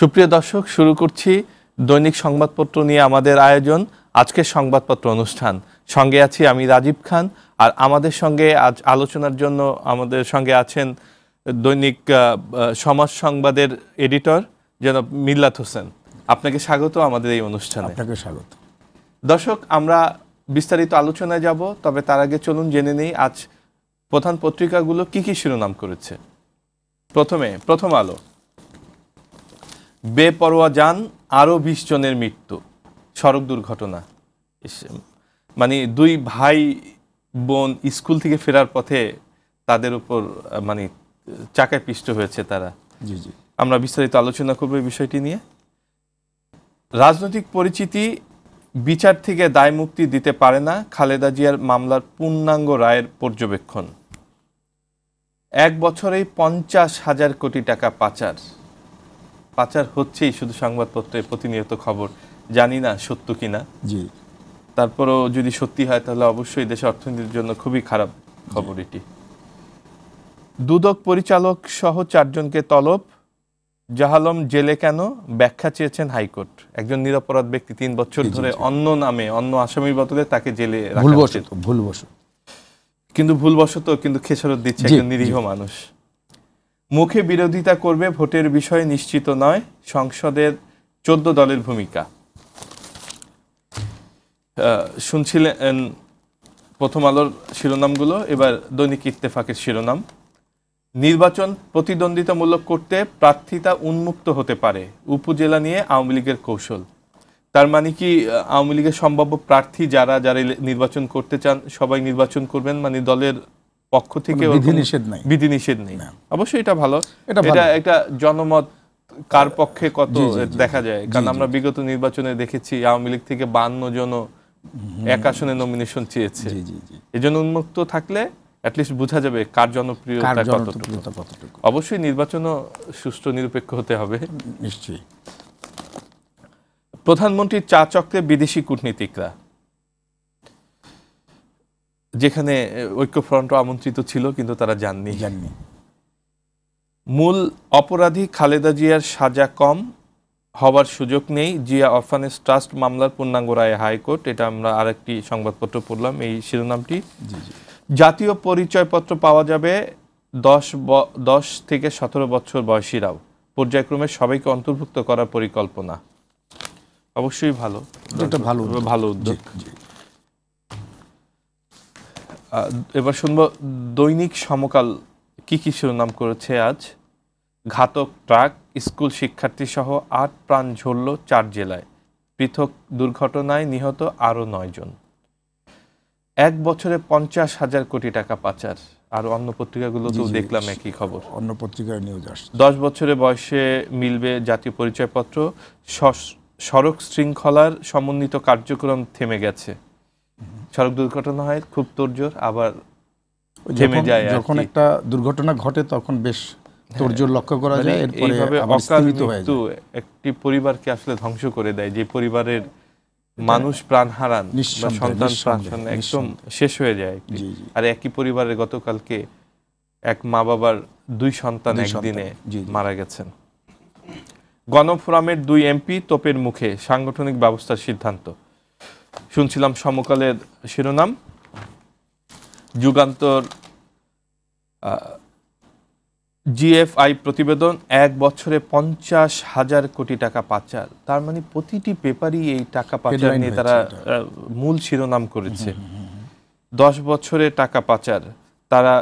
সুপ্রিয় দর্শক শুরু করছি দৈনিক সংবাদপত্র নিয়ে আমাদের আয়োজন আজকের সংবাদপত্র অনুষ্ঠান সঙ্গে আছি আমি রাজীব খান আর আমাদের সঙ্গে আজ আলোচনার জন্য আমাদের সঙ্গে আছেন দৈনিক সমাজ সংবাদের এডিটর জনাব মিল্লাত হোসেন আপনাকে স্বাগত আমাদের এই অনুষ্ঠানে আপনাকে স্বাগত দর্শক আমরা বিস্তারিত আলোচনায় যাব তবে তার আগে চলুন জেনে নেই আজ প্রধান পত্রিকাগুলো কি কি শিরোনাম করেছে প্রথমে প্রথম আলো বেপরোয়া যান আরও বিশ জনের মৃত্যু সড়ক দুর্ঘটনা মানে দুই ভাই বোন স্কুল থেকে ফেরার পথে তাদের উপর মানে চাকায় পিষ্ট হয়েছে তারা জি জি আমরা বিস্তারিত আলোচনা করব এই বিষয়টি নিয়ে রাজনৈতিক পরিচিতি বিচার থেকে দায় মুক্তি দিতে পারে না খালেদা জিয়ার মামলার পূর্ণাঙ্গ রায়ের পর্যবেক্ষণ এক বছরেই পঞ্চাশ হাজার কোটি টাকা পাচার পাচার হচ্ছেই শুধু সংবাদপত্রে প্রতিনিয়ত খবর জানি না সত্য কিনা জি তারপরও যদি সত্যি হয় তাহলে অবশ্যই দেশে অর্থনীতির জন্য খুবই খারাপ খবর এটি দুদক পরিচালক সহ চারজনকে তলব জাহালম জেলে কেন ব্যাখ্যা চেয়েছেন হাইকোর্ট একজন নিরপরাধ ব্যক্তি তিন বছর ধরে অন্য নামে অন্য আসামির বদলে তাকে জেলে ভুলবশত ভুলবশত কিন্তু ভুলবশত কিন্তু খেসারত দিচ্ছে একজন নিরীহ মানুষ মুখে বিরোধিতা করবে ভোটের বিষয় নিশ্চিত নয় সংসদের চোদ্দ দলের ভূমিকা শুনছিলেন প্রথম আলোর শিরোনামগুলো এবার দৈনিক ইত্তেফাকের শিরোনাম নির্বাচন প্রতিদ্বন্দ্বিতামূলক করতে প্রার্থিতা উন্মুক্ত হতে পারে উপজেলা নিয়ে আওয়ামী লীগের কৌশল তার মানে কি আওয়ামী লীগের সম্ভাব্য প্রার্থী যারা যারা নির্বাচন করতে চান সবাই নির্বাচন করবেন মানে দলের পক্ষ থেকে বিধিনিষেধ নেই নেই অবশ্যই এটা ভালো এটা একটা জনমত কার পক্ষে কত দেখা যায় কারণ আমরা বিগত নির্বাচনে দেখেছি আওয়ামী লীগ থেকে বান্ন জন এক আসনে নমিনেশন চেয়েছে এজন্য উন্মুক্ত থাকলে অ্যাটলিস্ট বোঝা যাবে কার জনপ্রিয়তা কতটুকু অবশ্যই নির্বাচনও সুষ্ঠু নিরপেক্ষ হতে হবে নিশ্চয়ই প্রধানমন্ত্রীর চা চক্রে বিদেশি কূটনীতিকরা যেখানে ঐক্যফ্রন্ট আমন্ত্রিত ছিল কিন্তু তারা জাননি জাননি মূল অপরাধী খালেদা জিয়ার সাজা কম হওয়ার সুযোগ নেই জিয়া অরফানেজ ট্রাস্ট মামলার পূর্ণাঙ্গ রায় হাইকোর্ট এটা আমরা আরেকটি সংবাদপত্র পড়লাম এই শিরোনামটি জাতীয় পরিচয়পত্র পাওয়া যাবে দশ দশ থেকে সতেরো বছর বয়সীরাও পর্যায়ক্রমে সবাইকে অন্তর্ভুক্ত করার পরিকল্পনা অবশ্যই ভালো এটা ভালো ভালো উদ্যোগ এবার শুনবো দৈনিক সমকাল কি কি শিরোনাম করেছে আজ ঘাতক ট্রাক স্কুল শিক্ষার্থী সহ আট প্রাণ ঝরল চার জেলায় পৃথক দুর্ঘটনায় নিহত আরও নয়জন এক বছরে পঞ্চাশ হাজার কোটি টাকা পাচার আর অন্য পত্রিকাগুলো তো দেখলাম একই খবর অন্য পত্রিকায় নিউজ আসছে দশ বছরে বয়সে মিলবে জাতীয় পরিচয়পত্র সড়ক শৃঙ্খলার সমন্বিত কার্যক্রম থেমে গেছে সড়ক দুর্ঘটনা হয় খুব তোরজোর আবার থেমে যায় যখন একটা দুর্ঘটনা ঘটে তখন বেশ তোরজোর লক্ষ্য করা মানে যায় এরপরে মৃত্যু একটি পরিবারকে আসলে ধ্বংস করে দেয় যে পরিবারের মানুষ প্রাণ হারান সন্তান প্রাণ একদম শেষ হয়ে যায় আর একই পরিবারের গতকালকে এক মা বাবার দুই সন্তান একদিনে মারা গেছেন গণফোরামের দুই এমপি তোপের মুখে সাংগঠনিক ব্যবস্থার সিদ্ধান্ত শুনছিলাম সমকালের শিরোনাম যুগান্তর জিএফআই প্রতিবেদন এক বছরে পঞ্চাশ হাজার কোটি টাকা পাচার তার মানে প্রতিটি পেপারই এই টাকা পাচার নিয়ে তারা মূল শিরোনাম করেছে দশ বছরে টাকা পাচার তারা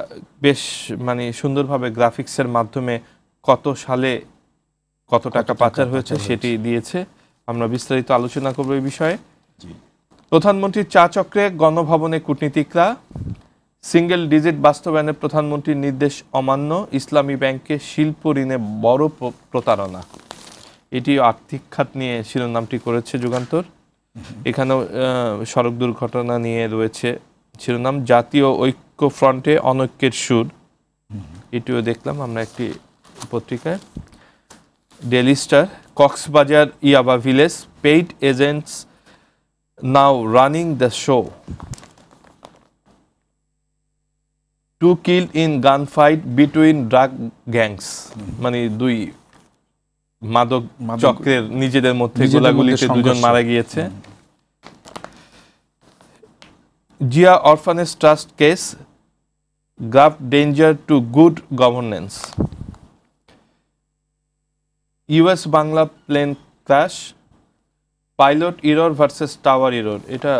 বেশ মানে সুন্দরভাবে গ্রাফিক্সের মাধ্যমে কত সালে কত টাকা পাচার হয়েছে সেটি দিয়েছে আমরা বিস্তারিত আলোচনা করবো এই বিষয়ে প্রধানমন্ত্রীর চা চক্রে গণভবনে কূটনীতিকরা সিঙ্গেল ডিজিট বাস্তবায়নে প্রধানমন্ত্রীর নির্দেশ অমান্য ইসলামী ব্যাংকে শিল্প ঋণে বড় প্রতারণা এটি আর্থিক খাত নিয়ে শিরোনামটি করেছে যুগান্তর এখানেও সড়ক দুর্ঘটনা নিয়ে রয়েছে শিরোনাম জাতীয় ঐক্য ফ্রন্টে অনৈক্যের সুর এটিও দেখলাম আমরা একটি পত্রিকায় daily star Cox's Bazar yaba village paid agents now running the show. Two killed in gunfight between drug gangs. মানে দুই মাদক চক্রের নিজেদের মধ্যে গোলাগুলিতে দুজন মারা গিয়েছে Zia orphanage trust case grave danger to good governance US Bangla plane crash pilot error versus tower error এটা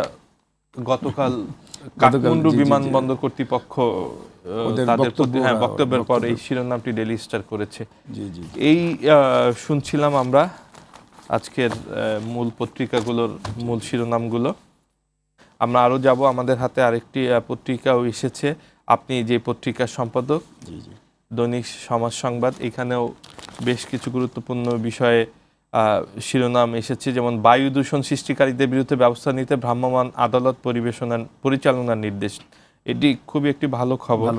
গতকাল কাঠমান্ডু বিমানবন্দর কর্তৃপক্ষ হ্যাঁ, হ্যাঁ, বক্তব্যের পর এই শিরোনামটি ডেলি স্টার করেছে এই শুনছিলাম আমরা আজকের মূল পত্রিকাগুলোর মূল শিরোনামগুলো আমরা আরও যাব আমাদের হাতে আরেকটি পত্রিকাও এসেছে আপনি যে পত্রিকার সম্পাদক দৈনিক সমাজ সংবাদ এখানেও বেশ কিছু গুরুত্বপূর্ণ বিষয়ে শিরোনাম এসেছে যেমন বায়ু দূষণ সৃষ্টিকারীদের বিরুদ্ধে ব্যবস্থা নিতে ভ্রাম্যমাণ আদালত পরিবেশনার পরিচালনার নির্দেশ এটি খুবই একটি ভালো খবর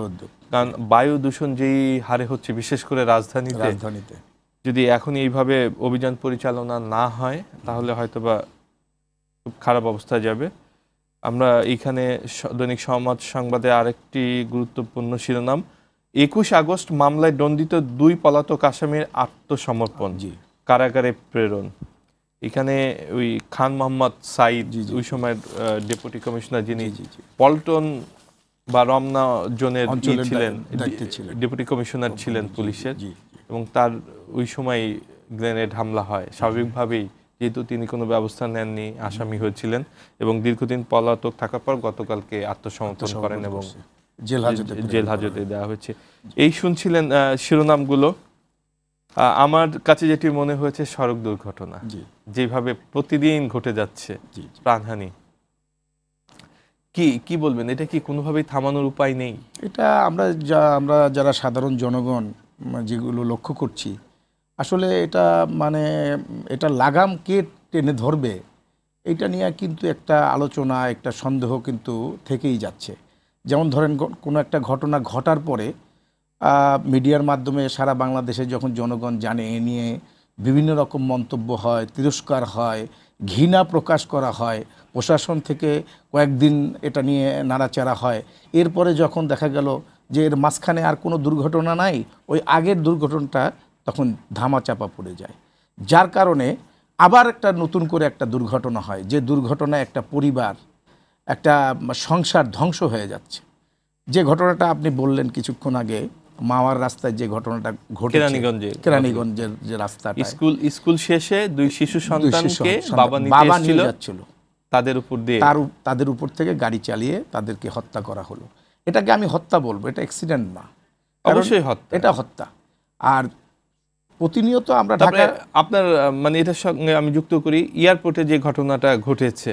কারণ বায়ু দূষণ যেই হারে হচ্ছে বিশেষ করে রাজধানীতে রাজধানীতে যদি এখন এইভাবে অভিযান পরিচালনা না হয় তাহলে হয়তোবা খুব খারাপ অবস্থা যাবে আমরা এইখানে দৈনিক সমাজ সংবাদে আরেকটি গুরুত্বপূর্ণ শিরোনাম একুশ আগস্ট মামলায় দণ্ডিত দুই পলাতক আসামির আত্মসমর্পণ জি কারাগারে প্রেরণ এখানে ওই খান মোহাম্মদ সাইদ ওই সময়ের ডেপুটি কমিশনার যিনি পল্টন বা রমনা জোনের ইয়ে ছিলেন ডেপুটি কমিশনার ছিলেন পুলিশের এবং তার ওই সময় গ্রেনেড হামলা হয় স্বাভাবিকভাবেই যেহেতু তিনি কোনো ব্যবস্থা নেননি আসামি হয়েছিলেন এবং দীর্ঘদিন পলাতক থাকার পর গতকালকে আত্মসমর্পণ করেন এবং জেল হাজতে দেওয়া হয়েছে এই শুনছিলেন শিরোনামগুলো আমার কাছে যেটি মনে হয়েছে সড়ক দুর্ঘটনা যেভাবে প্রতিদিন ঘটে যাচ্ছে প্রাণহানি কি কি বলবেন এটা কি কোনোভাবেই থামানোর উপায় নেই এটা আমরা যা আমরা যারা সাধারণ জনগণ যেগুলো লক্ষ্য করছি আসলে এটা মানে এটা লাগাম কে টেনে ধরবে এটা নিয়ে কিন্তু একটা আলোচনা একটা সন্দেহ কিন্তু থেকেই যাচ্ছে যেমন ধরেন কোনো একটা ঘটনা ঘটার পরে মিডিয়ার মাধ্যমে সারা বাংলাদেশে যখন জনগণ জানে এ নিয়ে বিভিন্ন রকম মন্তব্য হয় তিরস্কার হয় ঘৃণা প্রকাশ করা হয় প্রশাসন থেকে কয়েকদিন এটা নিয়ে নাড়াচাড়া হয় এরপরে যখন দেখা গেল যে এর মাঝখানে আর কোনো দুর্ঘটনা নাই ওই আগের দুর্ঘটনাটা তখন ধামাচাপা পড়ে যায় যার কারণে আবার একটা নতুন করে একটা দুর্ঘটনা হয় যে দুর্ঘটনা একটা পরিবার একটা সংসার ধ্বংস হয়ে যাচ্ছে যে ঘটনাটা আপনি বললেন কিছুক্ষণ আগে মাওয়ার রাস্তায় যে ঘটনাটা ঘটে কেরানীগঞ্জের কেরানীগঞ্জের যে রাস্তা স্কুল স্কুল শেষে দুই শিশু সন্তানকে বাবা বাবা নিয়ে যাচ্ছিল তাদের উপর দিয়ে তার তাদের উপর থেকে গাড়ি চালিয়ে তাদেরকে হত্যা করা হলো এটাকে আমি হত্যা বলবো এটা অ্যাক্সিডেন্ট না অবশ্যই হত্যা এটা হত্যা আর প্রতিনিয়ত আমরা ঢাকা আপনার মানে এটার সঙ্গে আমি যুক্ত করি এয়ারপোর্টে যে ঘটনাটা ঘটেছে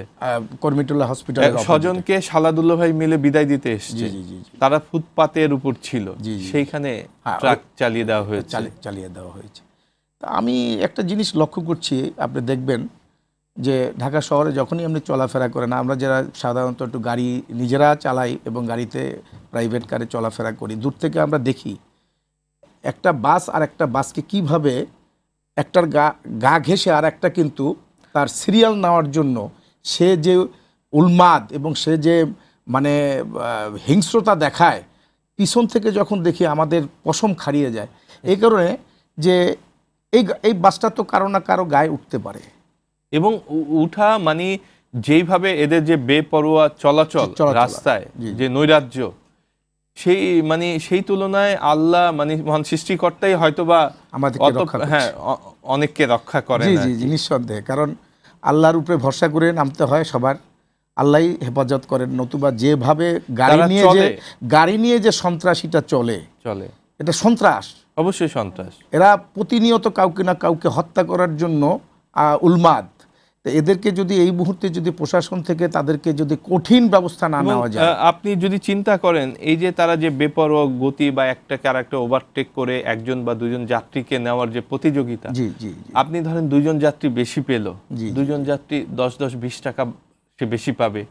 কর্মিটুল্লাহ হসপিটাল স্বজনকে সালাদুল্লাহ ভাই মিলে বিদায় দিতে এসেছে তারা ফুটপাতের উপর ছিল সেইখানে হ্যাঁ, ট্রাক চালিয়ে দেওয়া হয়েছে চালিয়ে দেওয়া হয়েছে তা আমি একটা জিনিস লক্ষ্য করছি আপনি দেখবেন যে ঢাকা শহরে যখনই আপনি চলাফেরা করেন আমরা যারা সাধারণত একটু গাড়ি নিজেরা চালাই এবং গাড়িতে প্রাইভেট কারে চলাফেরা করি দূর থেকে আমরা দেখি একটা বাস আর একটা বাসকে কিভাবে একটার গা গা ঘেসে আর একটা কিন্তু তার সিরিয়াল নেওয়ার জন্য সে যে উলমাদ এবং সে যে মানে হিংস্রতা দেখায় পিছন থেকে যখন দেখি আমাদের পশম খাড়িয়ে যায় এই কারণে যে এই এই বাসটা তো কারো না কারো গায়ে উঠতে পারে এবং উঠা মানে যেইভাবে এদের যে বেপরোয়া চলাচল রাস্তায় যে নৈরাজ্য সেই মানে সেই তুলনায় আল্লাহ মানে মহান সৃষ্টিকর্তাই হয়তোবা আমাদের হ্যাঁ অনেককে রক্ষা করে জি জি নিঃসন্দেহে কারণ আল্লাহর উপরে ভরসা করে নামতে হয় সবার আল্লাহ হেফাজত করেন নতুবা যেভাবে গাড়ি নিয়ে যে গাড়ি নিয়ে যে সন্ত্রাসীটা চলে চলে এটা সন্ত্রাস অবশ্যই সন্ত্রাস এরা প্রতিনিয়ত কাউকে না কাউকে হত্যা করার জন্য উলমাদ তো এদেরকে যদি এই মুহূর্তে যদি প্রশাসন থেকে তাদেরকে যদি কঠিন ব্যবস্থা না নেওয়া যায় আপনি যদি চিন্তা করেন এই যে তারা যে বেপর গতি বা একটা ক্যারেক্টার ওভারটেক করে একজন বা দুজন যাত্রীকে নেওয়ার যে প্রতিযোগিতা জি জি আপনি ধরেন দুজন যাত্রী বেশি পেল দুজন যাত্রী দশ দশ বিশ টাকা সে বেশি পাবে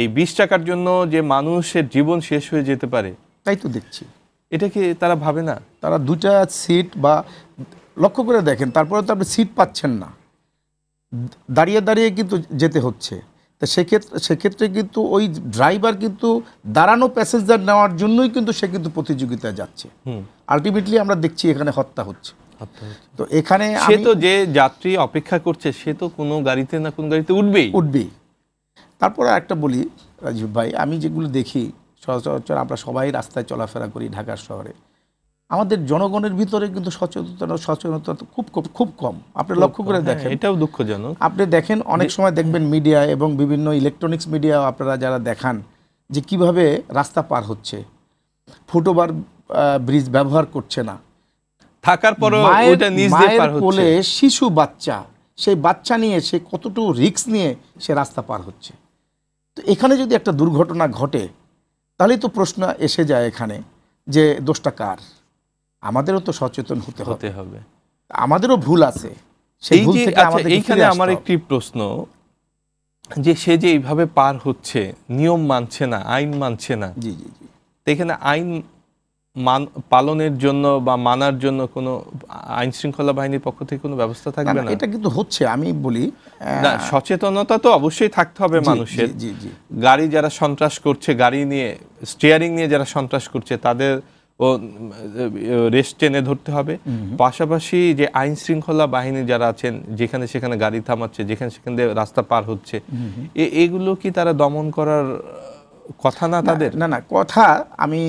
এই বিশ টাকার জন্য যে মানুষের জীবন শেষ হয়ে যেতে পারে তাই তো দেখছি এটা কি তারা ভাবে না তারা দুটা সিট বা লক্ষ্য করে দেখেন তারপরে তো আপনি সিট পাচ্ছেন না দাঁড়িয়ে দাঁড়িয়ে কিন্তু যেতে হচ্ছে তা সেক্ষেত্রে সেক্ষেত্রে কিন্তু ওই ড্রাইভার কিন্তু দাঁড়ানো প্যাসেঞ্জার নেওয়ার জন্যই কিন্তু সে কিন্তু প্রতিযোগিতায় যাচ্ছে আলটিমেটলি আমরা দেখছি এখানে হত্যা হচ্ছে তো এখানে সে তো যে যাত্রী অপেক্ষা করছে সে তো কোনো গাড়িতে না কোনো গাড়িতে উঠবেই উঠবেই তারপরে একটা বলি রাজীব ভাই আমি যেগুলো দেখি সচরাচর আমরা সবাই রাস্তায় চলাফেরা করি ঢাকার শহরে আমাদের জনগণের ভিতরে কিন্তু সচেতনতা সচেতনতা খুব খুব কম আপনি লক্ষ্য করে হ্যাঁ, দেখেন এটাও দুঃখজনক আপনি দেখেন অনেক সময় দেখবেন মিডিয়া এবং বিভিন্ন ইলেকট্রনিক্স মিডিয়া আপনারা যারা দেখান যে কিভাবে রাস্তা পার হচ্ছে ফুটওভার ব্রিজ ব্যবহার করছে না থাকার পরে মায়ের বলে শিশু বাচ্চা সেই বাচ্চা নিয়ে সে কতটুকু রিক্স নিয়ে সে রাস্তা পার হচ্ছে তো এখানে যদি একটা দুর্ঘটনা ঘটে তাহলেই তো প্রশ্ন এসে যায় এখানে যে দোষটা কার আমাদেরও তো সচেতন হতে হতে হবে আমাদেরও ভুল আছে সেই আচ্ছা, এইখানে আমার একটি প্রশ্ন যে সে যে এইভাবে পার হচ্ছে নিয়ম মানছে না আইন মানছে না জি জি জি এখানে আইন মান পালনের জন্য বা মানার জন্য কোনো আইন শৃঙ্খলা বাহিনীর পক্ষ থেকে কোনো ব্যবস্থা থাকবে না এটা কিন্তু হচ্ছে আমি বলি না সচেতনতা তো অবশ্যই থাকতে হবে মানুষের গাড়ি যারা সন্ত্রাস করছে গাড়ি নিয়ে স্টিয়ারিং নিয়ে যারা সন্ত্রাস করছে তাদের ও রেস্ট টেনে ধরতে হবে পাশাপাশি যে আইন শৃঙ্খলা বাহিনী যারা আছেন যেখানে সেখানে গাড়ি থামাচ্ছে যেখানে সেখানে রাস্তা পার হচ্ছে এগুলো কি তারা দমন করার কথা না তাদের না না কথা আমি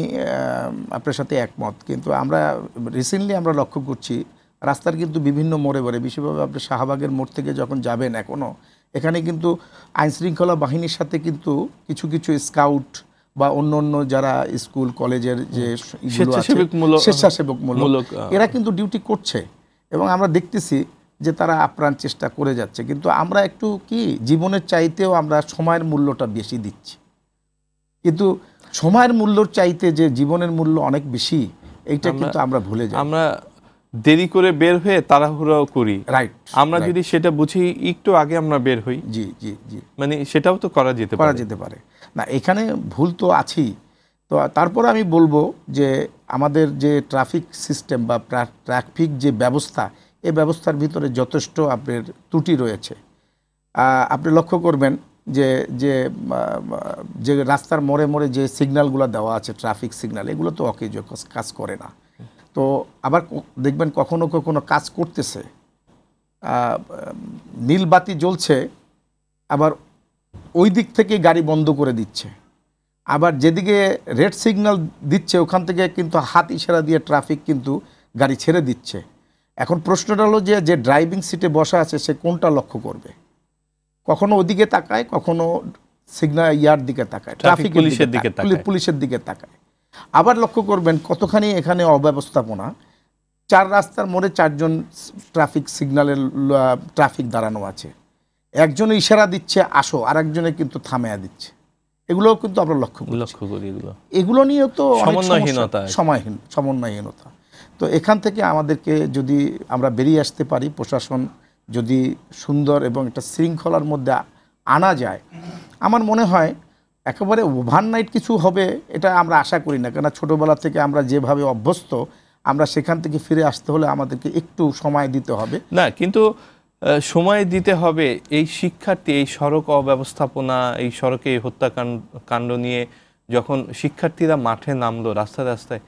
আপনার সাথে একমত কিন্তু আমরা রিসেন্টলি আমরা লক্ষ্য করছি রাস্তার কিন্তু বিভিন্ন মোড়ে মোড়ে বিশেষভাবে আপনি শাহবাগের মোড় থেকে যখন যাবেন এখনও এখানে কিন্তু আইনশৃঙ্খলা বাহিনীর সাথে কিন্তু কিছু কিছু স্কাউট বা অন্য অন্য যারা স্কুল কলেজের যে স্বেচ্ছাসেবকমূলক এরা কিন্তু ডিউটি করছে এবং আমরা দেখতেছি যে তারা আপ্রাণ চেষ্টা করে যাচ্ছে কিন্তু আমরা একটু কি জীবনের চাইতেও আমরা সময়ের মূল্যটা বেশি দিচ্ছি কিন্তু সময়ের মূল্যর চাইতে যে জীবনের মূল্য অনেক বেশি এইটা কিন্তু আমরা ভুলে যাই আমরা দেরি করে বের হয়ে তাড়াহুড়াও করি রাইট আমরা যদি সেটা বুঝি একটু আগে আমরা বের হই জি জি জি মানে সেটাও তো করা যেতে করা যেতে পারে না এখানে ভুল তো আছেই তো তারপরে আমি বলবো যে আমাদের যে ট্রাফিক সিস্টেম বা ট্রাফিক যে ব্যবস্থা এ ব্যবস্থার ভিতরে যথেষ্ট আপনার ত্রুটি রয়েছে আপনি লক্ষ্য করবেন যে যে যে রাস্তার মোড়ে মোড়ে যে সিগন্যালগুলো দেওয়া আছে ট্রাফিক সিগন্যাল এগুলো তো অকেজ কাজ করে না তো আবার দেখবেন কখনো কখনো কাজ করতেছে নীল বাতি জ্বলছে আবার ওই দিক থেকে গাড়ি বন্ধ করে দিচ্ছে আবার যেদিকে রেড সিগন্যাল দিচ্ছে ওখান থেকে কিন্তু হাত ইশারা দিয়ে ট্রাফিক কিন্তু গাড়ি ছেড়ে দিচ্ছে এখন প্রশ্নটা হলো যে যে ড্রাইভিং সিটে বসা আছে সে কোনটা লক্ষ্য করবে কখনো ওদিকে তাকায় কখনো সিগনাল ইয়ার দিকে তাকায় ট্রাফিক পুলিশের দিকে পুলিশের দিকে তাকায় আবার লক্ষ্য করবেন কতখানি এখানে অব্যবস্থাপনা চার রাস্তার মোড়ে চারজন ট্রাফিক সিগন্যালের ট্রাফিক দাঁড়ানো আছে একজনে ইশারা দিচ্ছে আসো আর একজনে কিন্তু থামায়া দিচ্ছে এগুলোও কিন্তু আমরা লক্ষ্য লক্ষ্য করি এগুলো এগুলো নিয়েও তো সমন্বয়হীনতা সময়হীন সমন্বয়হীনতা তো এখান থেকে আমাদেরকে যদি আমরা বেরিয়ে আসতে পারি প্রশাসন যদি সুন্দর এবং একটা শৃঙ্খলার মধ্যে আনা যায় আমার মনে হয় একেবারে ওভার নাইট কিছু হবে এটা আমরা আশা করি না কেননা ছোটোবেলা থেকে আমরা যেভাবে অভ্যস্ত আমরা সেখান থেকে ফিরে আসতে হলে আমাদেরকে একটু সময় দিতে হবে না কিন্তু সময় দিতে হবে এই শিক্ষার্থী এই সড়ক অব্যবস্থাপনা এই সড়কে হত্যাকাণ্ড কাণ্ড নিয়ে যখন শিক্ষার্থীরা মাঠে নামলো রাস্তায় রাস্তায়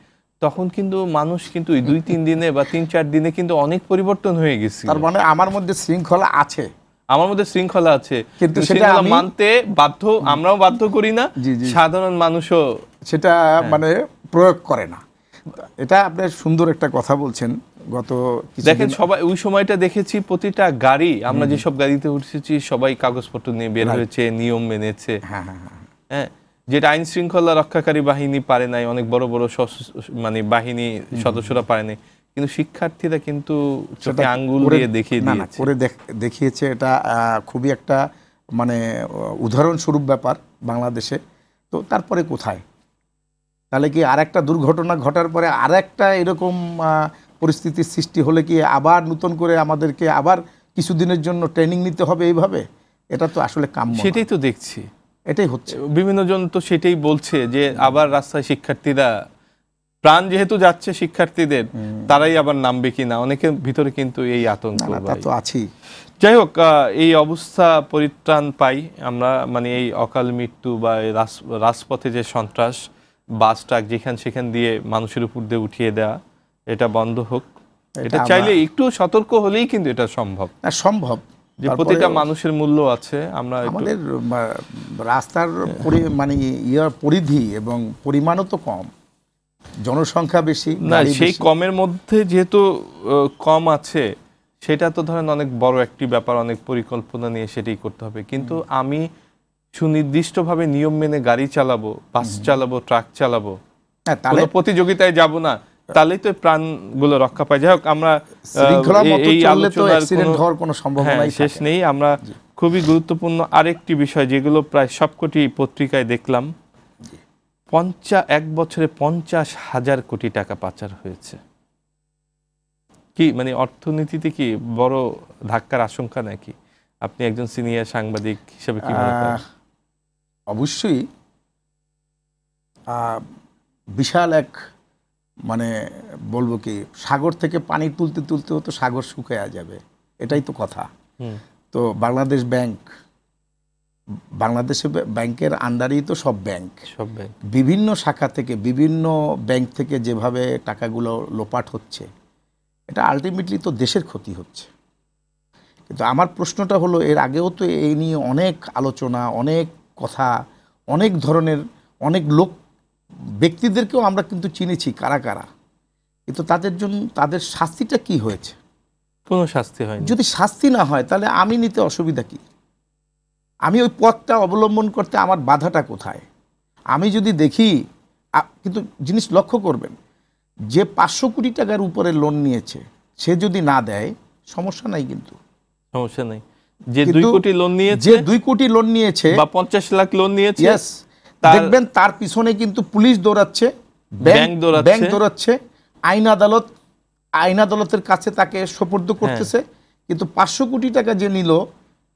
তখন কিন্তু মানুষ কিন্তু দুই তিন দিনে বা তিন চার দিনে কিন্তু অনেক পরিবর্তন হয়ে গেছে তার মানে আমার মধ্যে শৃঙ্খলা আছে আমার মধ্যে শৃঙ্খলা আছে কিন্তু সেটা মানতে বাধ্য আমরাও বাধ্য করি না সাধারণ মানুষও সেটা হ্যাঁ। মানে প্রয়োগ করে না এটা আপনার সুন্দর একটা কথা বলছেন গত দেখেন সবাই ওই সময়টা দেখেছি প্রতিটা গাড়ি আমরা যেসব গাড়িতে উঠেছি সবাই কাগজপত্র নিয়ে বের হয়েছে নিয়ম মেনেছে হ্যাঁ, হ্যাঁ, হ্যাঁ, হ্যাঁ। যেটা আইন শৃঙ্খলা রক্ষাকারী বাহিনী পারে নাই অনেক বড় বড় মানে বাহিনী সদস্যরা পারে নাই কিন্তু শিক্ষার্থীরা কিন্তু আঙ্গুল দিয়ে দেখিয়ে দিয়েছে করে দেখিয়েছে এটা খুবই একটা মানে উদাহরণস্বরূপ ব্যাপার বাংলাদেশে তো তারপরে কোথায় তাহলে কি আর একটা দুর্ঘটনা ঘটার পরে আর একটা এরকম পরিস্থিতির সৃষ্টি হলে কি আবার নতুন করে আমাদেরকে আবার কিছুদিনের জন্য ট্রেনিং নিতে হবে এইভাবে এটা তো আসলে কাম সেটাই তো দেখছি এটাই হচ্ছে বিভিন্ন জন তো সেটাই বলছে যে আবার রাস্তায় শিক্ষার্থীরা প্রাণ যেহেতু যাচ্ছে শিক্ষার্থীদের তারাই আবার নামবে কিনা অনেকের ভিতরে কিন্তু এই আতঙ্ক তো আছেই যাই হোক এই অবস্থা পরিত্রাণ পাই আমরা মানে এই অকাল মৃত্যু বা রাজপথে যে সন্ত্রাস বাস ট্রাক যেখান সেখান দিয়ে মানুষের উপর দিয়ে উঠিয়ে দেওয়া এটা বন্ধ হোক এটা চাইলে একটু সতর্ক হলেই কিন্তু এটা সম্ভব সম্ভব প্রতিটা মানুষের মূল্য আছে আমরা আমাদের রাস্তার মানে ইয়ার পরিধি এবং পরিমাণও তো কম জনসংখ্যা বেশি না সেই কমের মধ্যে যেহেতু কম আছে সেটা তো ধরেন অনেক বড় একটি ব্যাপার অনেক পরিকল্পনা নিয়ে সেটাই করতে হবে কিন্তু আমি সুনির্দিষ্টভাবে নিয়ম মেনে গাড়ি চালাবো বাস চালাবো ট্রাক চালাবো কোনো প্রতিযোগিতায় যাব না তাহলে তো প্রাণগুলো রক্ষা পায় যাই হোক আমরা এই আলোচনার কোনো সম্ভাবনা হ্যাঁ, শেষ নেই আমরা খুবই গুরুত্বপূর্ণ আরেকটি বিষয় যেগুলো প্রায় সবকটি পত্রিকায় দেখলাম পঞ্চা এক বছরে পঞ্চাশ হাজার কোটি টাকা পাচার হয়েছে কি মানে অর্থনীতিতে কি বড় ধাক্কার আশঙ্কা নাকি আপনি একজন সিনিয়র সাংবাদিক হিসেবে কি মনে করেন অবশ্যই বিশাল এক মানে বলবো কি সাগর থেকে পানি তুলতে তুলতে তো সাগর শুকায়া যাবে এটাই তো কথা তো বাংলাদেশ ব্যাংক বাংলাদেশে ব্যাংকের আন্ডারেই তো সব ব্যাংক সব ব্যাংক বিভিন্ন শাখা থেকে বিভিন্ন ব্যাংক থেকে যেভাবে টাকাগুলো লোপাট হচ্ছে এটা আলটিমেটলি তো দেশের ক্ষতি হচ্ছে কিন্তু আমার প্রশ্নটা হলো এর আগেও তো এই নিয়ে অনেক আলোচনা অনেক কথা অনেক ধরনের অনেক লোক ব্যক্তিদেরকেও আমরা কিন্তু চিনেছি কারা কারা কিন্তু তাদের জন্য তাদের শাস্তিটা কি হয়েছে কোনো শাস্তি হয় যদি শাস্তি না হয় তাহলে আমি নিতে অসুবিধা কি আমি ওই পথটা অবলম্বন করতে আমার বাধাটা কোথায় আমি যদি দেখি কিন্তু জিনিস লক্ষ্য করবেন যে পাঁচশো কোটি টাকার উপরে লোন নিয়েছে সে যদি না দেয় সমস্যা নাই কিন্তু সমস্যা নেই যে কোটি লোন নিয়েছে যে কোটি লোন নিয়েছে বা লাখ লোন নিয়েছে দেখবেন তার পিছনে কিন্তু পুলিশ দৌড়াচ্ছে ব্যাংক দৌড়াচ্ছে আইন আদালত আইন আদালতের কাছে তাকে সোপর্দ হ্যাঁ। করতেছে কিন্তু কোটি টাকা যে নিল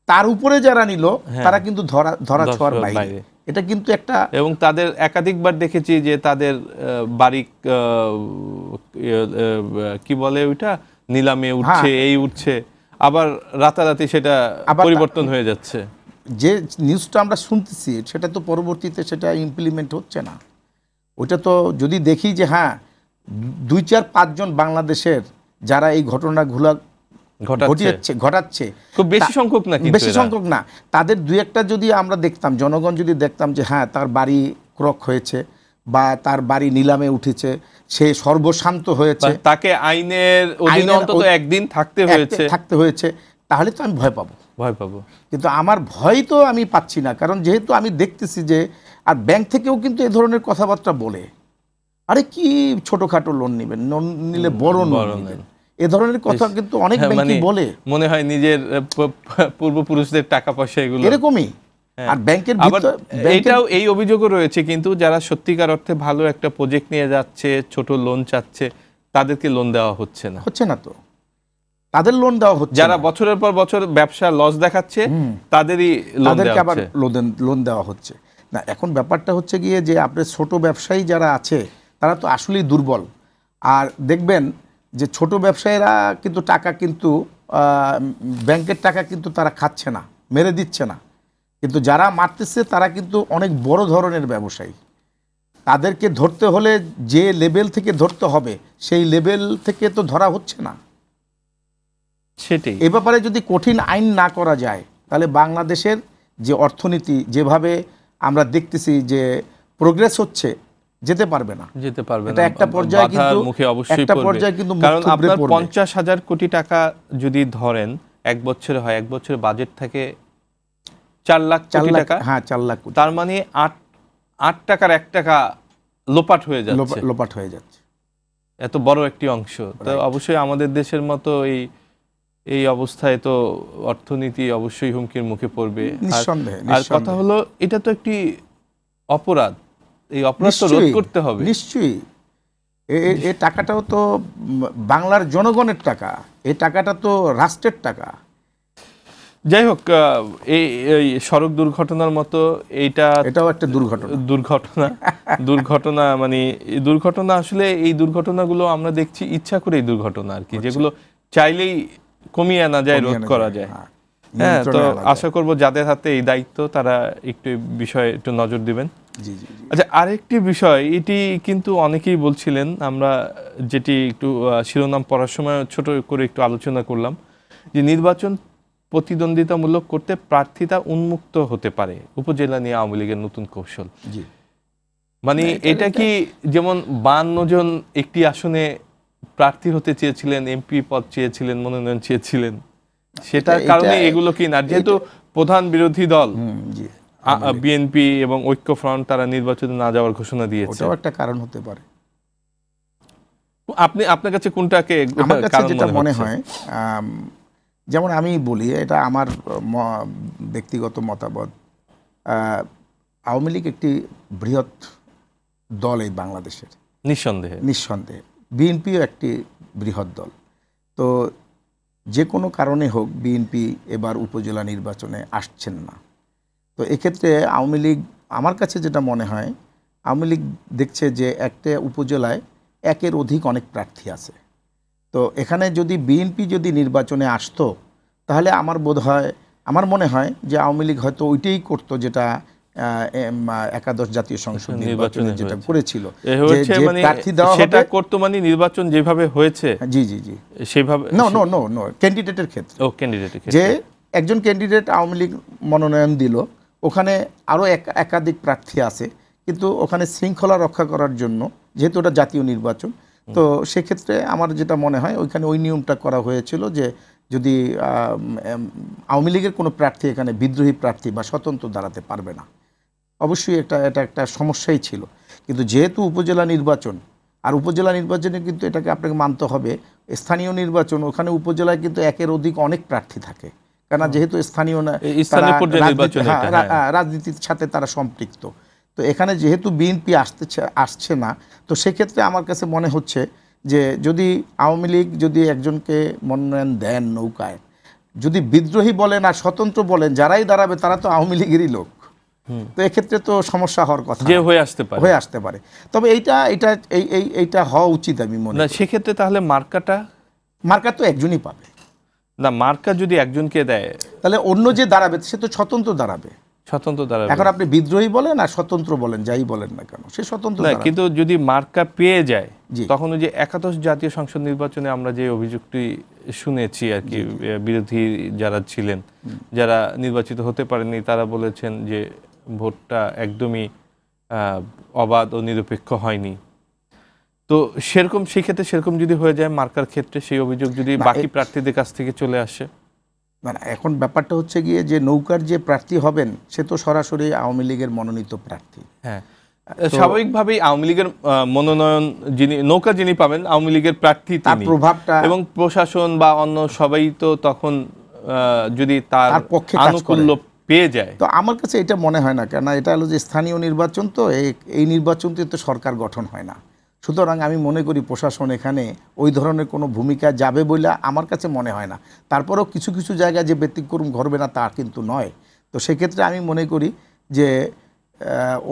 তার উপরে যারা নিল হ্যাঁ। তারা কিন্তু ধরা ধরা ছোঁয়ার বাইরে এটা কিন্তু একটা এবং তাদের একাধিকবার দেখেছি যে তাদের বাড়ি ইয়ে, কি বলে ওইটা নিলামে উঠছে হ্যাঁ। এই উঠছে আবার রাতারাতি সেটা পরিবর্তন হয়ে যাচ্ছে যে নিউজটা আমরা শুনতেছি সেটা তো পরবর্তীতে সেটা ইমপ্লিমেন্ট হচ্ছে না ওটা তো যদি দেখি যে হ্যাঁ দুই চার পাঁচজন বাংলাদেশের যারা এই ঘটনা ঘুলা ঘটিয়েছে ঘটাচ্ছে খুব বেশি সংখ্যক না বেশি সংখ্যক না তাদের দুই একটা যদি আমরা দেখতাম জনগণ যদি দেখতাম যে হ্যাঁ তার বাড়ি ক্রক হয়েছে বা তার বাড়ি নিলামে উঠেছে সে সর্বশান্ত হয়েছে তাকে আইনের একদিন থাকতে হয়েছে থাকতে হয়েছে তাহলে তো আমি ভয় পাবো ভয় পাবো কিন্তু আমার ভয় তো আমি পাচ্ছি না কারণ যেহেতু আমি দেখতেছি যে আর ব্যাংক থেকেও কিন্তু এ ধরনের কথাবার্তা বলে আরে কি ছোটখাটো লোন নেবেন লোন নিলে বড় লোন এ ধরনের কথা কিন্তু অনেক হ্যাঁ, ব্যাংকই মানে বলে মনে হয় নিজের পূর্বপুরুষদের টাকা পয়সা এগুলো এরকমই হ্যাঁ। আর ব্যাংকের এটাও এই অভিযোগও রয়েছে কিন্তু যারা সত্যিকার অর্থে ভালো একটা প্রজেক্ট নিয়ে যাচ্ছে ছোট লোন চাচ্ছে তাদেরকে লোন দেওয়া হচ্ছে না হচ্ছে না তো তাদের লোন দেওয়া হচ্ছে যারা বছরের পর বছর ব্যবসা লস দেখাচ্ছে তাদেরই তাদেরকে আবার লোন লোন দেওয়া হচ্ছে না এখন ব্যাপারটা হচ্ছে গিয়ে যে আপনার ছোট ব্যবসায়ী যারা আছে তারা তো আসলেই দুর্বল আর দেখবেন যে ছোট ব্যবসায়ীরা কিন্তু টাকা কিন্তু ব্যাংকের টাকা কিন্তু তারা খাচ্ছে না মেরে দিচ্ছে না কিন্তু যারা মারতেছে তারা কিন্তু অনেক বড় ধরনের ব্যবসায়ী তাদেরকে ধরতে হলে যে লেভেল থেকে ধরতে হবে সেই লেভেল থেকে তো ধরা হচ্ছে না সেটাই এ ব্যাপারে যদি কঠিন আইন না করা যায় তাহলে বাংলাদেশের যে অর্থনীতি যেভাবে আমরা দেখতেছি যে প্রোগ্রেস হচ্ছে যেতে পারবে না যেতে পারবে না একটা পর্যায়ে কিন্তু মুখে অবশ্যই একটা পর্যায়ে কিন্তু কারণ আপনার পঞ্চাশ হাজার কোটি টাকা যদি ধরেন এক বছরে হয় এক বছরে বাজেট থাকে চার লাখ চার লাখ হ্যাঁ চার লাখ তার মানে আট আট টাকার এক টাকা লোপাট হয়ে যাচ্ছে লোপাট হয়ে যাচ্ছে এত বড় একটি অংশ তো অবশ্যই আমাদের দেশের মতো এই এই অবস্থায় তো অর্থনীতি অবশ্যই হুমকির মুখে পড়বে আর কথা হলো এটা তো একটি অপরাধ এই অপরাধ রোধ করতে হবে নিশ্চয়ই এ টাকাটাও তো বাংলার জনগণের টাকা এ টাকাটা তো রাষ্ট্রের টাকা যাই হোক এই সড়ক দুর্ঘটনার মতো এইটা এটাও একটা দুর্ঘটনা দুর্ঘটনা দুর্ঘটনা মানে দুর্ঘটনা আসলে এই দুর্ঘটনাগুলো আমরা দেখছি ইচ্ছা করে এই দুর্ঘটনা আর কি যেগুলো চাইলেই কমিয়ে আনা যায় রোধ করা যায় হ্যাঁ।, হ্যাঁ তো আশা করব যাদের হাতে এই দায়িত্ব তারা একটু বিষয়ে একটু নজর দিবেন আচ্ছা আরেকটি বিষয় এটি কিন্তু অনেকেই বলছিলেন আমরা যেটি একটু শিরোনাম পড়ার সময় ছোট করে একটু আলোচনা করলাম যে নির্বাচন প্রতিদ্বন্দ্বিতামূলক করতে প্রার্থীতা উন্মুক্ত হতে পারে উপজেলা নিয়ে আওয়ামী লীগের নতুন কৌশল মানে হ্যাঁ, এটা কি যেমন বান্ন জন একটি আসনে প্রার্থী হতে চেয়েছিলেন এমপি পদ চেয়েছিলেন মনোনয়ন চেয়েছিলেন সেটার কারণে এগুলো কি না যেহেতু প্রধান বিরোধী দল বিএনপি এবং ঐক্য ফ্রন্ট তারা নির্বাচনে না যাওয়ার ঘোষণা দিয়েছে একটা কারণ হতে পারে আপনি আপনার কাছে কোনটাকে আমার কাছে যেটা মনে হয় যেমন আমি বলি এটা আমার ব্যক্তিগত মতামত আওয়ামী লীগ একটি বৃহৎ দল এই বাংলাদেশের নিঃসন্দেহে নিঃসন্দেহে বিএনপিও একটি বৃহৎ দল তো যে কোনো কারণে হোক বিএনপি এবার উপজেলা নির্বাচনে আসছেন না তো এক্ষেত্রে আওয়ামী লীগ আমার কাছে যেটা মনে হয় আওয়ামী লীগ দেখছে যে একটা উপজেলায় একের অধিক অনেক প্রার্থী আছে তো এখানে যদি বিএনপি যদি নির্বাচনে আসতো তাহলে আমার বোধ হয় আমার মনে হয় যে আওয়ামী লীগ হয়তো ওইটাই করতো যেটা একাদশ জাতীয় সংসদ নির্বাচনে যেটা করেছিল মানে সেটা করতো মানে নির্বাচন যেভাবে হয়েছে হ্যাঁ, জি জি জি সেভাবে নো নো নো নো ক্যান্ডিডেটের ক্ষেত্রে ও ক্যান্ডিডেট যে একজন ক্যান্ডিডেট আওয়ামী লীগ মনোনয়ন দিল ওখানে আরও একাধিক প্রার্থী আছে কিন্তু ওখানে শৃঙ্খলা রক্ষা করার জন্য যেহেতু ওটা জাতীয় নির্বাচন তো সেক্ষেত্রে আমার যেটা মনে হয় ওইখানে ওই নিয়মটা করা হয়েছিল যে যদি আওয়ামী লীগের কোনো প্রার্থী এখানে বিদ্রোহী প্রার্থী বা স্বতন্ত্র দাঁড়াতে পারবে না অবশ্যই এটা এটা একটা সমস্যাই ছিল কিন্তু যেহেতু উপজেলা নির্বাচন আর উপজেলা নির্বাচনে কিন্তু এটাকে আপনাকে মানতে হবে স্থানীয় নির্বাচন ওখানে উপজেলায় কিন্তু একের অধিক অনেক প্রার্থী থাকে কেন যেহেতু স্থানীয় হ্যাঁ, হ্যাঁ। রাজনীতির সাথে তারা সম্পৃক্ত তো এখানে যেহেতু বিএনপি আসতে আসছে না তো সেক্ষেত্রে আমার কাছে মনে হচ্ছে যে যদি আওয়ামী লীগ যদি একজনকে মনোনয়ন দেন নৌকায় যদি বিদ্রোহী বলেন আর স্বতন্ত্র বলেন যারাই দাঁড়াবে তারা তো আওয়ামী লীগেরই লোক তো এক্ষেত্রে তো সমস্যা হওয়ার কথা যে হয়ে আসতে পারে হয়ে আসতে পারে তবে এইটা এটা এই এই এইটা হওয়া উচিত আমি মনে না সেক্ষেত্রে তাহলে মার্কাটা মার্কা তো একজনই পাবে না মার্কা যদি একজনকে দেয় তাহলে অন্য যে দাঁড়াবে সে তো স্বতন্ত্র দাঁড়াবে স্বতন্ত্র দ্বারা এখন আপনি বিদ্রোহী বলেন আর স্বতন্ত্র বলেন যাই বলেন না কেন সে স্বতন্ত্র না কিন্তু যদি মার্কা পেয়ে যায় তখন যে একাদশ জাতীয় সংসদ নির্বাচনে আমরা যে অভিযোগটি শুনেছি আর কি বিরোধী যারা ছিলেন যারা নির্বাচিত হতে পারেনি তারা বলেছেন যে ভোটটা একদমই অবাধ ও নিরপেক্ষ হয়নি তো সেরকম সেক্ষেত্রে সেরকম যদি হয়ে যায় মার্কার ক্ষেত্রে সেই অভিযোগ যদি বাকি প্রার্থীদের কাছ থেকে চলে আসে মানে এখন ব্যাপারটা হচ্ছে গিয়ে যে নৌকার যে প্রার্থী হবেন সে তো সরাসরি আওয়ামী লীগের মনোনীত প্রার্থী হ্যাঁ স্বাভাবিকভাবেই আওয়ামী লীগের মনোনয়ন যিনি নৌকা যিনি পাবেন আওয়ামী লীগের প্রার্থী তার প্রভাবটা এবং প্রশাসন বা অন্য সবাই তো তখন যদি তার পক্ষে আনুকূল্য পেয়ে যায় তো আমার কাছে এটা মনে হয় না কেন এটা হলো যে স্থানীয় নির্বাচন তো এই নির্বাচনতে তো সরকার গঠন হয় না সুতরাং আমি মনে করি প্রশাসন এখানে ওই ধরনের কোনো ভূমিকা যাবে বলে আমার কাছে মনে হয় না তারপরেও কিছু কিছু জায়গায় যে ব্যতিক্রম ঘটবে না তা কিন্তু নয় তো সেক্ষেত্রে আমি মনে করি যে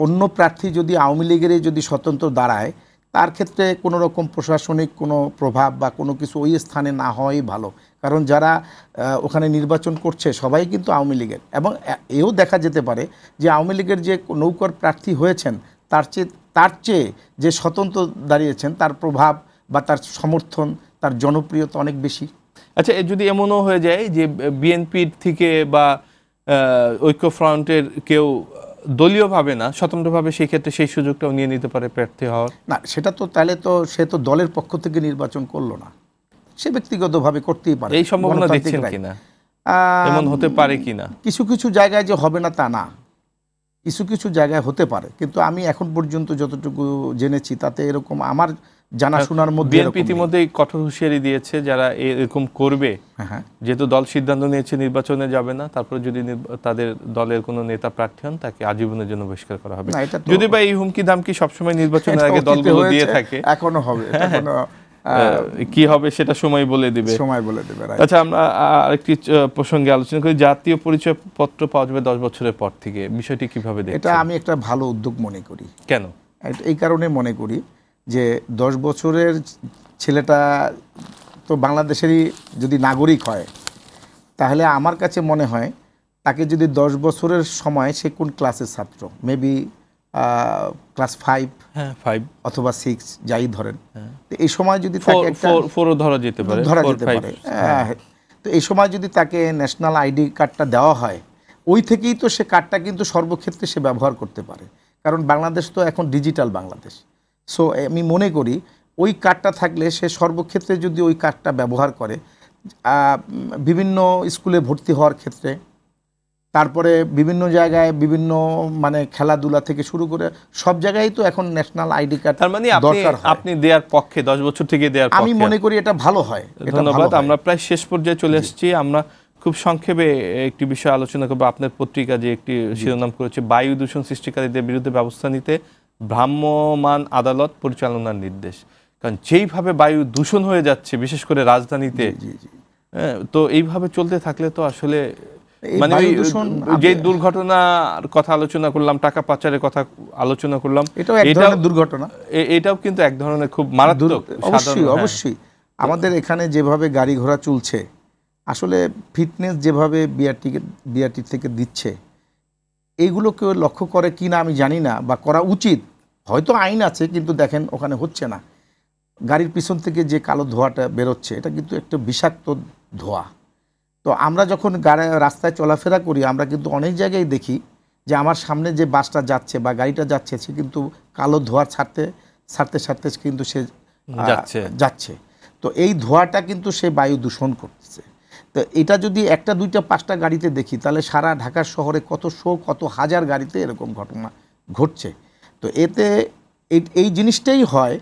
অন্য প্রার্থী যদি আওয়ামী লীগের যদি স্বতন্ত্র দাঁড়ায় তার ক্ষেত্রে কোনো রকম প্রশাসনিক কোনো প্রভাব বা কোনো কিছু ওই স্থানে না হওয়াই ভালো কারণ যারা ওখানে নির্বাচন করছে সবাই কিন্তু আওয়ামী লীগের এবং এও দেখা যেতে পারে যে আওয়ামী লীগের যে নৌকার প্রার্থী হয়েছেন তার চেয়ে তার চেয়ে যে স্বতন্ত্র দাঁড়িয়েছেন তার প্রভাব বা তার সমর্থন তার জনপ্রিয়তা অনেক বেশি আচ্ছা যদি এমনও হয়ে যায় যে বিএনপির থেকে বা ঐক্যফ্রন্টের কেউ দলীয়ভাবে না স্বতন্ত্রভাবে সেই ক্ষেত্রে সেই সুযোগটাও নিয়ে নিতে পারে প্রার্থী হওয়ার না সেটা তো তাহলে তো সে তো দলের পক্ষ থেকে নির্বাচন করলো না সে ব্যক্তিগতভাবে করতেই পারে এই সম্ভাবনা দেখছেন কিনা এমন হতে পারে কিনা কিছু কিছু জায়গায় যে হবে না তা না কিছু কিছু জায়গায় হতে পারে কিন্তু আমি এখন পর্যন্ত যতটুকু জেনেছি তাতে এরকম আমার জানাশোনার হ্যাঁ, মধ্যে ইতিমধ্যেই কঠোর হুঁশিয়ারি দিয়েছে যারা এরকম করবে হ্যাঁ, হ্যাঁ। যেহেতু দল সিদ্ধান্ত নিয়েছে নির্বাচনে যাবে না তারপরে যদি তাদের দলের কোনো নেতা প্রার্থী হন তাকে আজীবনের জন্য বহিষ্কার করা হবে যদি বা এই হুমকি দামকি সবসময় নির্বাচনের আগে দলগুলো দিয়ে থাকে এখনো হবে কি হবে সেটা সময় বলে দিবে সময় বলে দিবে আচ্ছা আমরা আরেকটি প্রসঙ্গে আলোচনা করি জাতীয় পরিচয়পত্র পাওয়া যাবে দশ বছরের পর থেকে বিষয়টি কিভাবে দেখবেন এটা আমি একটা ভালো উদ্যোগ মনে করি কেন এই কারণে মনে করি যে দশ বছরের ছেলেটা তো বাংলাদেশেরই যদি নাগরিক হয় তাহলে আমার কাছে মনে হয় তাকে যদি দশ বছরের সময় সে কোন ক্লাসের ছাত্র মেবি ক্লাস ফাইভ ফাইভ অথবা সিক্স যাই ধরেন তো এই সময় যদি ধরা যেতে পারে ধরা যেতে পারে তো এই সময় যদি তাকে ন্যাশনাল আইডি কার্ডটা দেওয়া হয় ওই থেকেই তো সে কার্ডটা কিন্তু সর্বক্ষেত্রে সে ব্যবহার করতে পারে কারণ বাংলাদেশ তো এখন ডিজিটাল বাংলাদেশ সো আমি মনে করি ওই কার্ডটা থাকলে সে সর্বক্ষেত্রে যদি ওই কার্ডটা ব্যবহার করে বিভিন্ন স্কুলে ভর্তি হওয়ার ক্ষেত্রে তারপরে বিভিন্ন জায়গায় বিভিন্ন মানে খেলাধুলা থেকে শুরু করে সব জায়গায় তো এখন ন্যাশনাল আইডি কার্ড তার মানে আপনি দেওয়ার পক্ষে দশ বছর থেকে দেওয়ার আমি মনে করি এটা ভালো হয় ধন্যবাদ আমরা প্রায় শেষ পর্যায়ে চলে এসেছি আমরা খুব সংক্ষেপে একটি বিষয় আলোচনা করবো আপনার পত্রিকা যে একটি শিরোনাম করেছে বায়ু দূষণ সৃষ্টিকারীদের বিরুদ্ধে ব্যবস্থা নিতে ভ্রাম্যমান আদালত পরিচালনার নির্দেশ কারণ যেইভাবে বায়ু দূষণ হয়ে যাচ্ছে বিশেষ করে রাজধানীতে হ্যাঁ, তো এইভাবে চলতে থাকলে তো আসলে মানে যে দুর্ঘটনার কথা আলোচনা করলাম টাকা পাচারের কথা আলোচনা করলাম এটাও এক ধরনের দুর্ঘটনা এটাও কিন্তু এক ধরনের খুব মারাত্মক অবশ্যই হ্যাঁ। অবশ্যই আমাদের এখানে যেভাবে গাড়ি ঘোড়া চলছে আসলে ফিটনেস যেভাবে বিআরটিকে বিআরটি থেকে দিচ্ছে এগুলোকে লক্ষ্য করে কি না আমি জানি না বা করা উচিত হয়তো আইন আছে কিন্তু দেখেন ওখানে হচ্ছে না গাড়ির পিছন থেকে যে কালো ধোঁয়াটা বেরোচ্ছে এটা কিন্তু একটা বিষাক্ত ধোঁয়া তো আমরা যখন রাস্তায় চলাফেরা করি আমরা কিন্তু অনেক জায়গায় দেখি যে আমার সামনে যে বাসটা যাচ্ছে বা গাড়িটা যাচ্ছে সে কিন্তু কালো ধোয়ার ছাড়তে ছাড়তে ছাড়তে কিন্তু সে যাচ্ছে যাচ্ছে তো এই ধোঁয়াটা কিন্তু সে বায়ু দূষণ করতেছে তো এটা যদি একটা দুইটা পাঁচটা গাড়িতে দেখি তাহলে সারা ঢাকার শহরে কত শো কত হাজার গাড়িতে এরকম ঘটনা ঘটছে তো এতে এই জিনিসটাই হয়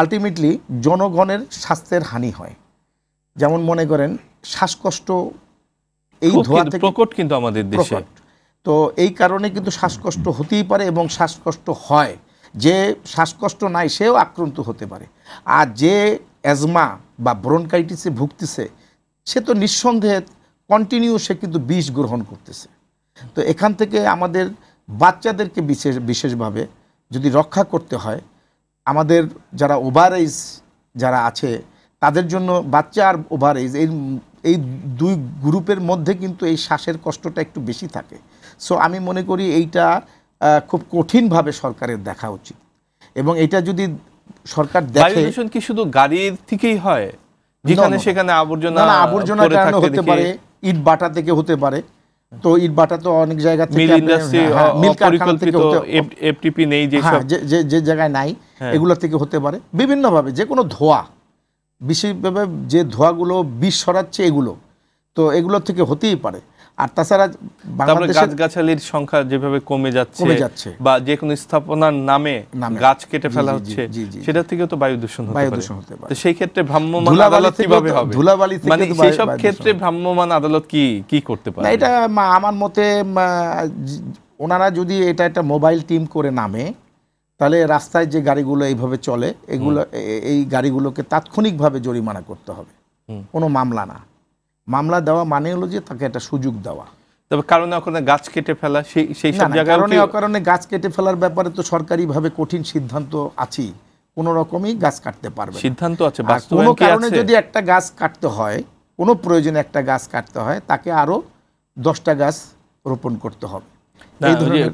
আলটিমেটলি জনগণের স্বাস্থ্যের হানি হয় যেমন মনে করেন শ্বাসকষ্ট এই ধোয়া থেকে প্রকট কিন্তু আমাদের দেশে তো এই কারণে কিন্তু শ্বাসকষ্ট হতেই পারে এবং শ্বাসকষ্ট হয় যে শ্বাসকষ্ট নাই সেও আক্রান্ত হতে পারে আর যে অ্যাজমা বা ব্রনকাইটিসে ভুগতেছে সে তো নিঃসন্দেহে কন্টিনিউ সে কিন্তু বিষ গ্রহণ করতেছে তো এখান থেকে আমাদের বাচ্চাদেরকে বিশেষ বিশেষভাবে যদি রক্ষা করতে হয় আমাদের যারা ওভারাইজ যারা আছে তাদের জন্য বাচ্চা আর ওভার এজ এই এই দুই গ্রুপের মধ্যে কিন্তু এই শ্বাসের কষ্টটা একটু বেশি থাকে সো আমি মনে করি এইটা খুব কঠিনভাবে সরকারের দেখা উচিত এবং এটা যদি সরকার দেখে দূষণ কি শুধু গাড়ির থেকেই হয় যেখানে সেখানে আবর্জনা আবর্জনা কারণে হতে পারে ইট বাটা থেকে হতে পারে তো ইট বাটা তো অনেক জায়গা থেকে হ্যাঁ, হ্যাঁ, হ্যাঁ, যে যে জায়গায় নাই এগুলো থেকে হতে পারে বিভিন্নভাবে যে কোনো ধোয়া বিশেষভাবে যে ধোঁয়াগুলো বিষ সরাচ্ছে এগুলো তো এগুলোর থেকে হতেই পারে আর তাছাড়া গাছগাছালির সংখ্যা যেভাবে কমে যাচ্ছে যাচ্ছে বা যে কোনো স্থাপনার নামে গাছ কেটে ফেলা হচ্ছে সেটা থেকে তো বায়ু দূষণ বায়ু দূষণ হতে পারে সেই ক্ষেত্রে ভ্রাম্যমান আদালত কিভাবে হবে ধুলাবালি মানে সেই সব ক্ষেত্রে ভ্রাম্যমান আদালত কি কি করতে পারে এটা আমার মতে ওনারা যদি এটা একটা মোবাইল টিম করে নামে তাহলে রাস্তায় যে গাড়িগুলো এইভাবে চলে এগুলো এই গাড়িগুলোকে তাৎক্ষণিকভাবে জরিমানা করতে হবে কোনো মামলা না মামলা দেওয়া মানে হলো যে তাকে একটা সুযোগ দেওয়া তবে কারণে অকারণে গাছ কেটে ফেলা সেই সেই কারণে অকারণে গাছ কেটে ফেলার ব্যাপারে তো সরকারিভাবে কঠিন সিদ্ধান্ত আছেই কোনো রকমই গাছ কাটতে পারবে সিদ্ধান্ত আছে কোনো কারণে যদি একটা গাছ কাটতে হয় কোনো প্রয়োজনে একটা গাছ কাটতে হয় তাকে আরও দশটা গাছ রোপণ করতে হবে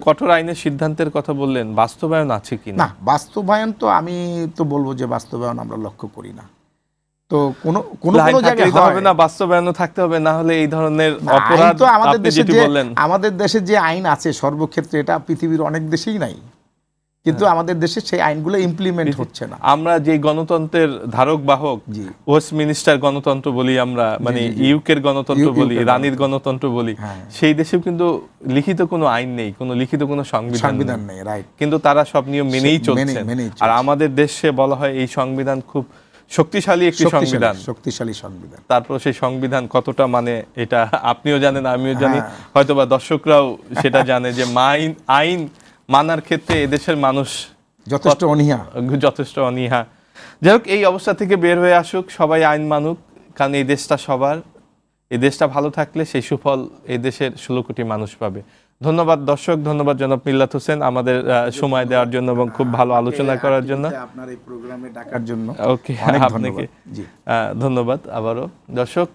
কঠোর আইনের সিদ্ধান্তের কথা বললেন বাস্তবায়ন আছে কি না বাস্তবায়ন তো আমি তো বলবো যে বাস্তবায়ন আমরা লক্ষ্য করি না তো কোনো কোনো কোনো জায়গায় হবে না বাস্তবায়ন থাকতে হবে না হলে এই ধরনের অপরাধ তো আমাদের দেশে যে আমাদের দেশে যে আইন আছে সর্বক্ষেত্রে এটা পৃথিবীর অনেক দেশেই নাই কিন্তু আমাদের দেশে সেই আইনগুলো ইমপ্লিমেন্ট হচ্ছে না আমরা যে গণতন্ত্রের ধারক বাহক ওয়েস্টমিনিস্টার গণতন্ত্র বলি আমরা মানে ইউকের গণতন্ত্র বলি রানীর গণতন্ত্র বলি সেই দেশেও কিন্তু লিখিত কোনো আইন নেই কোনো লিখিত কোনো সংবিধান নেই রাইট কিন্তু তারা সব নিয়ম মেনেই চলছে আর আমাদের দেশে বলা হয় এই সংবিধান খুব শক্তিশালী একটি সংবিধান শক্তিশালী সংবিধান তারপর সেই সংবিধান কতটা মানে এটা আপনিও জানেন আমিও জানি হ্যাঁ। হয়তোবা দর্শকরাও সেটা জানে যে মাইন আইন মানার ক্ষেত্রে এদেশের মানুষ যথেষ্ট অনীহা যথেষ্ট অনীহা যাই হোক এই অবস্থা থেকে বের হয়ে আসুক সবাই আইন মানুক কারণ এই দেশটা সবার এই দেশটা ভালো থাকলে সেই সুফল এই দেশের ষোলো কোটি মানুষ পাবে ধন্যবাদ দর্শক ধন্যবাদ জনাব মিল্লাত হোসেন আমাদের সময় দেওয়ার জন্য এবং খুব ভালো আলোচনা করার জন্য আপনার এই প্রোগ্রামে ডাকার জন্য ওকে আপনাকে ধন্যবাদ আবারও দর্শক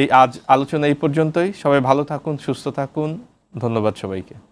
এই আজ আলোচনা এই পর্যন্তই সবাই ভালো থাকুন সুস্থ থাকুন ধন্যবাদ সবাইকে